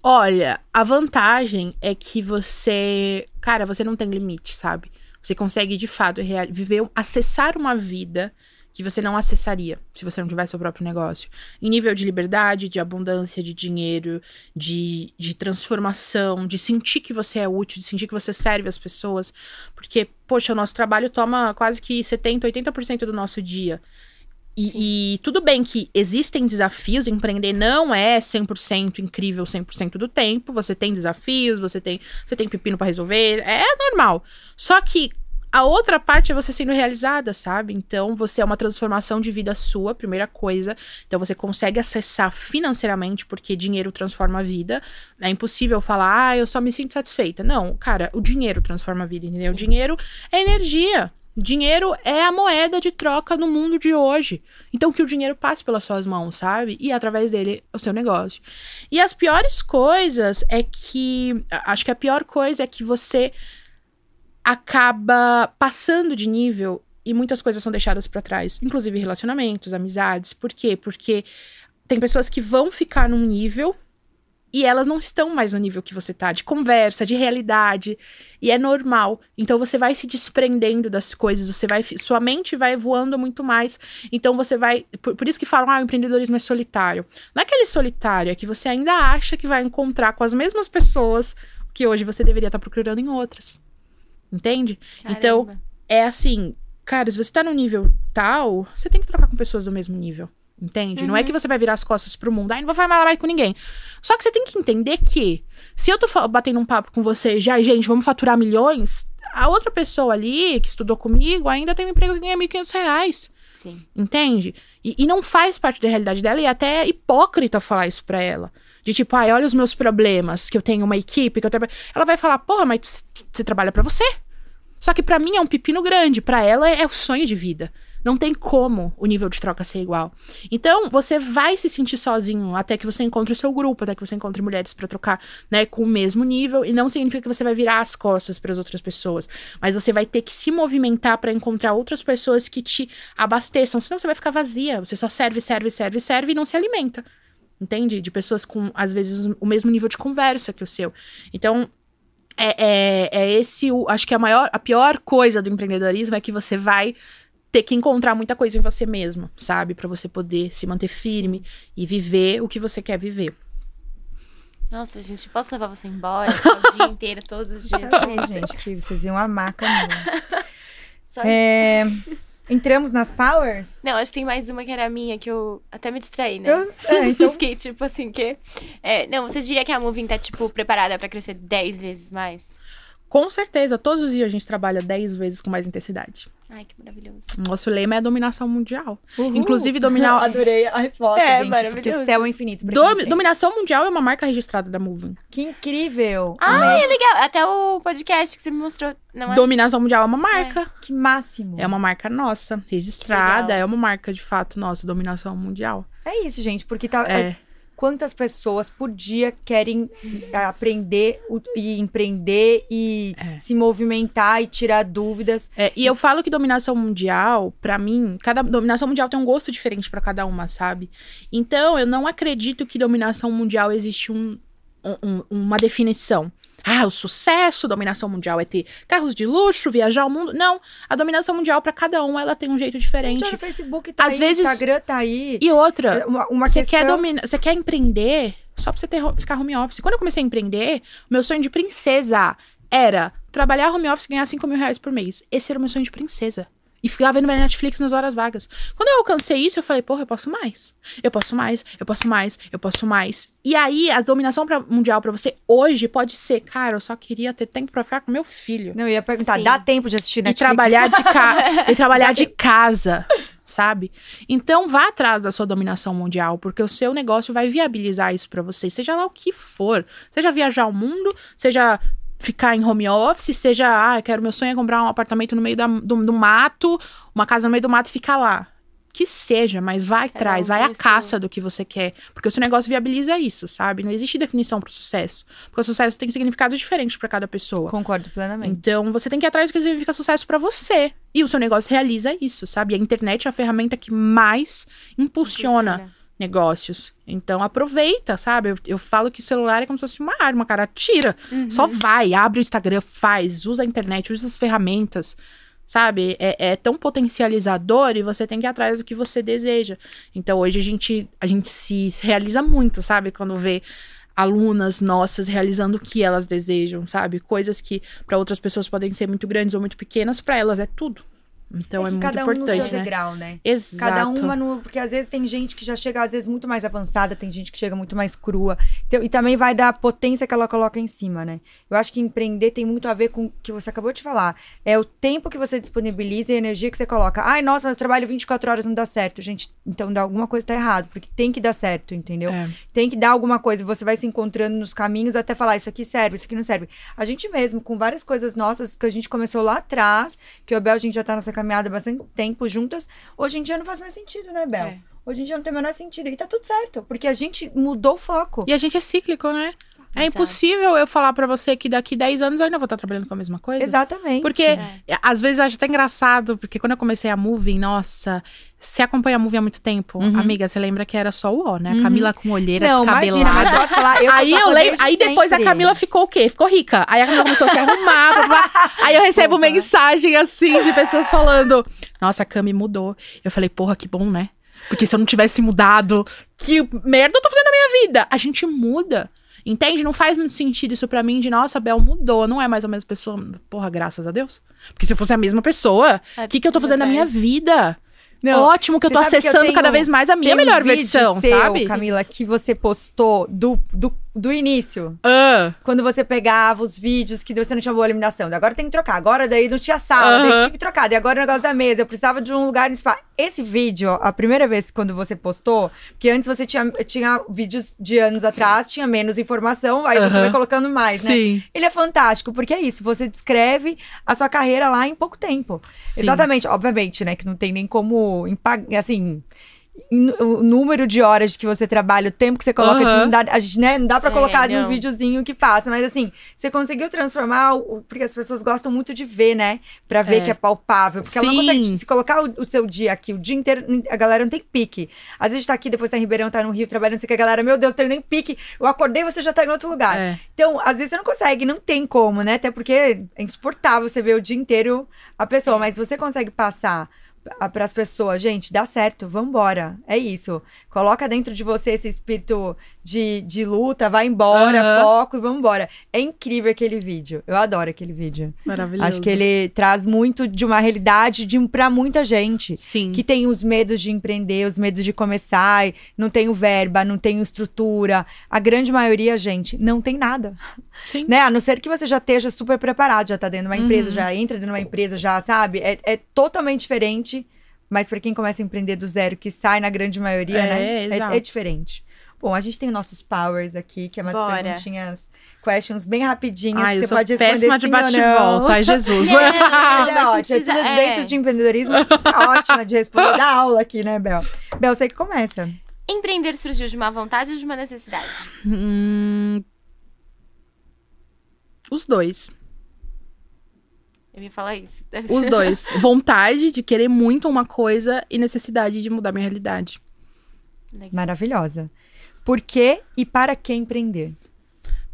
Olha, a vantagem é que você. Cara, você não tem limite, sabe? Você consegue, de fato, viver, acessar uma vida que você não acessaria se você não tivesse seu próprio negócio. Em nível de liberdade, de abundância, de dinheiro, de, de transformação, de sentir que você é útil, de sentir que você serve as pessoas. Porque, poxa, o nosso trabalho toma quase que 70%, 80% do nosso dia. E, e, tudo bem que existem desafios, empreender não é 100% incrível 100% do tempo. Você tem desafios, você tem, você tem pepino para resolver, é normal. Só que a outra parte é você sendo realizada, sabe? Então você é uma transformação de vida sua, primeira coisa. Então você consegue acessar financeiramente, porque dinheiro transforma a vida. É impossível falar, ah, eu só me sinto satisfeita. Não, cara, o dinheiro transforma a vida, entendeu? Sim. O dinheiro é energia. Dinheiro é a moeda de troca no mundo de hoje. Então, que o dinheiro passe pelas suas mãos, sabe? E através dele, o seu negócio. E as piores coisas é que. Acho que a pior coisa é que você acaba passando de nível e muitas coisas são deixadas para trás, inclusive relacionamentos, amizades. Por quê? Porque tem pessoas que vão ficar num nível e elas não estão mais no nível que você tá, de conversa, de realidade, e é normal. Então você vai se desprendendo das coisas, você vai sua mente vai voando muito mais. Então você vai, por, por isso que falam, ah, o empreendedorismo é solitário. Não é aquele é solitário, é que você ainda acha que vai encontrar com as mesmas pessoas que hoje você deveria estar tá procurando em outras. Entende? Caramba. Então, é assim, cara, se você tá no nível tal, você tem que trocar com pessoas do mesmo nível. Entende? Uhum. Não é uhum. que você vai virar as costas pro mundo. Ai, não vou falar mais com ninguém. Só que você tem que entender que se eu tô batendo um papo com você já, gente, vamos faturar milhões, a outra pessoa ali que estudou comigo ainda tem um emprego que ganha 1.500 reais. Sim. Entende? E, e, não faz parte da realidade dela e até é hipócrita falar isso pra ela. De tipo, ai, olha os meus problemas, que eu tenho uma equipe, que eu trabalho. Ela vai falar, porra, mas você trabalha para você. Só que para mim é um pepino grande, para ela é o sonho de vida. Não tem como o nível de troca ser igual. Então, você vai se sentir sozinho até que você encontre o seu grupo, até que você encontre mulheres para trocar, né, com o mesmo nível, e não significa que você vai virar as costas para as outras pessoas, mas você vai ter que se movimentar para encontrar outras pessoas que te abasteçam, senão você vai ficar vazia. Você só serve, serve, serve, serve e não se alimenta. Entende? De pessoas com, às vezes, o mesmo nível de conversa que o seu. Então, é, é, é, esse o, acho que é a maior a pior coisa do empreendedorismo é que você vai ter que encontrar muita coisa em você mesmo, sabe? para você poder se manter firme e viver o que você quer viver. Nossa, gente, posso levar você embora o dia inteiro, todos os dias? É, gente, que vocês iam amar a É... Entramos nas powers? Não, acho que tem mais uma que era minha, que eu até me distraí, né? Eu, é, então... Fiquei tipo assim, que... É, não, você diria que a Moving tá, tipo, preparada para crescer 10 vezes mais? Com certeza, todos os dias a gente trabalha 10 vezes com mais intensidade. Ai, que maravilhoso. Nosso lema é dominação mundial. Inclusive, dominar. Adorei a resposta, é, gente. Maravilhoso. Porque o céu é infinito. Dominação mundial é uma marca registrada da Moving. Que incrível! Ah, é legal. Até o podcast que você me mostrou. Não é? Dominação mundial é uma marca. É. Que máximo. É uma marca nossa, registrada. É uma marca de fato nossa, dominação mundial. É isso, gente, porque tá. É. é quantas pessoas por dia querem eh, aprender e empreender e é. se movimentar e tirar dúvidas. É, e eu falo que dominação mundial, para mim, cada dominação mundial tem um gosto diferente para cada uma, sabe? Então, eu não acredito que dominação mundial existe um, um, uma definição ah, o sucesso, dominação mundial é ter carros de luxo, viajar o mundo. Não, a dominação mundial para cada um ela tem um jeito diferente. Gente, o Facebook tá Às aí, vezes... Instagram tá aí. E outra, é, uma, uma você questão... quer dominar, você quer empreender só pra você ter, ficar home office. Quando eu comecei a empreender, meu sonho de princesa era trabalhar home office e ganhar 5 mil reais por mês. Esse era o meu sonho de princesa. E ficava vendo minha Netflix nas horas vagas. Quando eu alcancei isso, eu falei, porra, eu posso mais. Eu posso mais, eu posso mais, eu posso mais. E aí, a dominação pra, mundial para você hoje pode ser, cara, eu só queria ter tempo para ficar com meu filho. Não, eu ia perguntar, Sim. dá tempo de assistir Netflix? E trabalhar de, ca... e trabalhar de casa sabe? Então vá atrás da sua dominação mundial, porque o seu negócio vai viabilizar isso para você, seja lá o que for, seja viajar o mundo, seja ficar em home office, seja, ah, eu quero meu sonho é comprar um apartamento no meio da, do, do mato, uma casa no meio do mato e ficar lá. Que seja, mas vai é, atrás vai à caça do que você quer. Porque o seu negócio viabiliza isso, sabe? Não existe definição para o sucesso. Porque o sucesso tem significados diferentes para cada pessoa. Concordo plenamente. Então, você tem que ir atrás do que significa sucesso para você. E o seu negócio realiza isso, sabe? E a internet é a ferramenta que mais impulsiona negócios. Então aproveita, sabe? Eu, eu, falo que celular é como se fosse uma arma, cara. Tira. Uhum. Só vai, abre o Instagram, faz, usa a internet, usa as ferramentas. Sabe? É, é, tão potencializador e você tem que ir atrás do que você deseja. Então hoje a gente, a gente se realiza muito, sabe? Quando vê alunas nossas realizando o que elas desejam, sabe? Coisas que para outras pessoas podem ser muito grandes ou muito pequenas, para elas é tudo. Então é, é muito cada um no seu né? degrau, né? Exato. Cada uma no, porque às vezes tem gente que já chega às vezes muito mais avançada, tem gente que chega muito mais crua. Então, e também vai da potência que ela coloca em cima, né? Eu acho que empreender tem muito a ver com o que você acabou de falar. É o tempo que você disponibiliza e a energia que você coloca. Ai, nossa, mas eu trabalho 24 horas não dá certo. Gente, então alguma coisa tá errado, porque tem que dar certo, entendeu? É. Tem que dar alguma coisa, você vai se encontrando nos caminhos até falar isso aqui serve, isso aqui não serve. A gente mesmo com várias coisas nossas que a gente começou lá atrás, que o Abel a gente já tá nessa caminhada bastante tempo juntas. Hoje em dia não faz mais sentido, né, Bel? É. Hoje em dia não tem o menor sentido. E tá tudo certo, porque a gente mudou o foco. E a gente é cíclico, né? É impossível eu falar para você que daqui 10 anos eu ainda vou estar trabalhando com a mesma coisa. Exatamente. Porque é. às vezes acho até engraçado, porque quando eu comecei a moving, nossa, você acompanha a movie há muito tempo? Uhum. Amiga, você lembra que era só o O, né? Uhum. Camila com olheira não, descabelada. Imagina, mas posso falar, eu aí eu lembro, aí sempre. depois a Camila ficou o quê? Ficou rica. Aí a Camila começou a se arrumar. Aí eu recebo Opa. É. mensagem assim de pessoas falando: "Nossa, a Cami mudou". Eu falei: "Porra, que bom, né?" Porque se eu não tivesse mudado, que merda eu tô fazendo na minha vida? A gente muda. Entende? Não faz muito sentido isso para mim de, nossa, Bel mudou, não é mais a mesma pessoa. Porra, graças a Deus. Porque se eu fosse a mesma pessoa, o é, que, que eu tô fazendo na minha vida? Não, Ótimo que eu tô acessando eu tenho, cada vez mais a minha melhor um versão, seu, sabe? Camila, que você postou do, do do início. Uh. Quando você pegava os vídeos que você não tinha boa iluminação. Agora tem que trocar. Agora daí não tinha sala, uh -huh. daí tinha que trocar. E agora o negócio da mesa. Eu precisava de um lugar no Esse vídeo, a primeira vez quando você postou, porque antes você tinha, tinha vídeos de anos atrás, tinha menos informação, aí uh -huh. você vai colocando mais, né? Sim. né? Ele é fantástico, porque é isso. Você descreve a sua carreira lá em pouco tempo. Sim. Exatamente. Obviamente, né? Que não tem nem como. Assim o número de horas que você trabalha, o tempo que você coloca, uhum. não dá, a gente, né, não dá pra colocar é, num videozinho que passa, mas assim, você conseguiu transformar, o, porque as pessoas gostam muito de ver, né, pra ver é. que é palpável, porque Sim. ela não consegue, se colocar o, o, seu dia aqui, o dia inteiro, a galera não tem pique. Às vezes tá aqui, depois tá em Ribeirão, tá no Rio, trabalhando, você que a galera, meu Deus, tem nem pique, eu acordei, você já tá em outro lugar. É. Então, às vezes você não consegue, não tem como, né, até porque é insuportável você ver o dia inteiro a pessoa, é. mas você consegue passar para as pessoas, gente, dá certo, vambora. É isso. Coloca dentro de você esse espírito de, de luta, vai embora, uhum. foco e vambora. É incrível aquele vídeo. Eu adoro aquele vídeo. Maravilhoso. Acho que ele traz muito de uma realidade de para muita gente. Sim. Que tem os medos de empreender, os medos de começar, não tenho verba, não tenho estrutura. A grande maioria, gente, não tem nada. Sim. Né? A não ser que você já esteja super preparado, já está dentro de uma empresa, uhum. já entra dentro de uma empresa, já sabe? é, é totalmente diferente mas para quem começa a empreender do zero, que sai na grande maioria, é, né? É, é, é, diferente. Bom, a gente tem nossos powers aqui, que é umas Bora. perguntinhas, questions bem rapidinhas. Ai, você pode responder péssima de bate-volta. Ai, Jesus. É, é, é ótimo. Precisa, é dentro de empreendedorismo, tá ótima de responder a aula aqui, né, Bel? Bel, você que começa. Empreender surgiu de uma vontade ou de uma necessidade? Hum, os dois. Os dois. Vontade de querer muito uma coisa e necessidade de mudar minha realidade. Legal. Maravilhosa. Por que e para que empreender?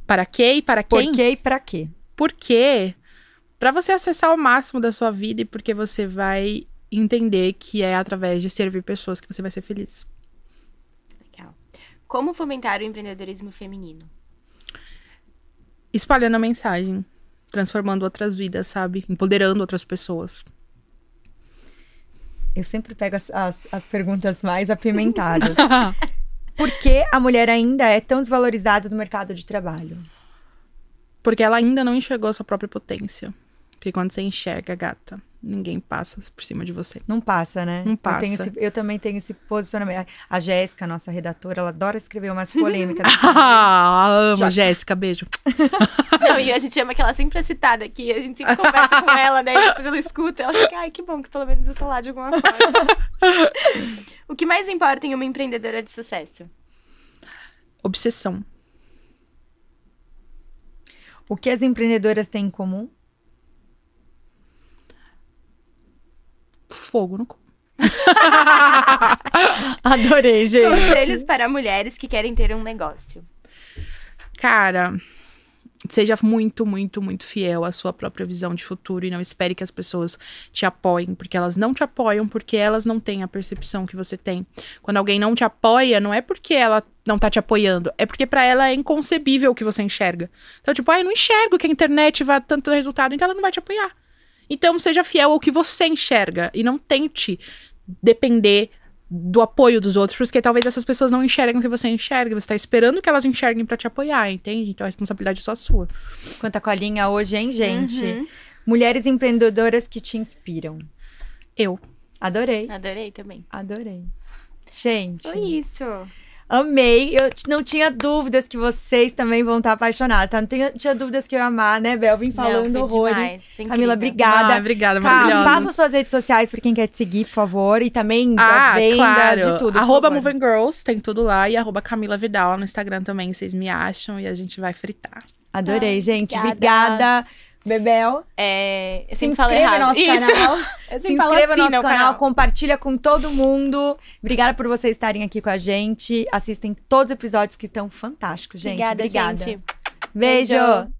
Para que e para quem? Por que e para quê? Porque para você acessar o máximo da sua vida e porque você vai entender que é através de servir pessoas que você vai ser feliz. Legal. Como fomentar o empreendedorismo feminino? Espalhando a mensagem transformando outras vidas, sabe? Empoderando outras pessoas. Eu sempre pego as, as, as perguntas mais apimentadas. Por que a mulher ainda é tão desvalorizada no mercado de trabalho? Porque ela ainda não enxergou sua própria potência. Porque quando você enxerga, gata, ninguém passa por cima de você. Não passa, né? Não passa. Eu, esse, eu também tenho esse posicionamento. A Jéssica, nossa redatora, ela adora escrever umas polêmicas. ah, amo, Jéssica, beijo. Não, e a gente ama que ela é sempre é citada aqui, a gente sempre conversa com ela, né? E depois ela escuta, ela fica, ai, que bom que pelo menos eu tô lá de alguma forma. o que mais importa em uma empreendedora de sucesso? Obsessão. O que as empreendedoras têm em comum? fogo no cu. Adorei, gente. Conselhos para mulheres que querem ter um negócio. Cara, seja muito, muito, muito fiel à sua própria visão de futuro e não espere que as pessoas te apoiem, porque elas não te apoiam porque elas não têm a percepção que você tem. Quando alguém não te apoia, não é porque ela não tá te apoiando, é porque para ela é inconcebível o que você enxerga. Então, tipo, ah, eu não enxergo que a internet vá tanto resultado, então ela não vai te apoiar. Então, seja fiel ao que você enxerga e não tente depender do apoio dos outros, porque talvez essas pessoas não enxerguem o que você enxerga, você tá esperando que elas enxerguem para te apoiar, entende? Então a responsabilidade é só sua. a colinha hoje, hein, gente? Uhum. Mulheres empreendedoras que te inspiram. Eu. Adorei. Adorei também. Adorei. Gente. Foi isso. Amei. Eu não tinha dúvidas que vocês também vão estar apaixonados, tá? Não tinha, tinha dúvidas que eu ia amar, né, Belvin? Falando não, horror. É Camila, obrigada. Ah, obrigada, maravilhosa. passa suas redes sociais pra quem quer te seguir, por favor. E também ah, vendas, claro. de tudo. Arroba Moving Girls, tem tudo lá. E arroba Camila Vidal no Instagram também, vocês me acham e a gente vai fritar. Adorei, ah, gente. obrigada. obrigada. Bebel. É, se inscreva no nosso Isso. canal. se inscreva no assim, nosso canal, canal, compartilha com todo mundo. Obrigada por vocês estarem aqui com a gente. Assistem todos os episódios que estão fantásticos, gente. Obrigada, Obrigada. gente. Beijo. Beijo.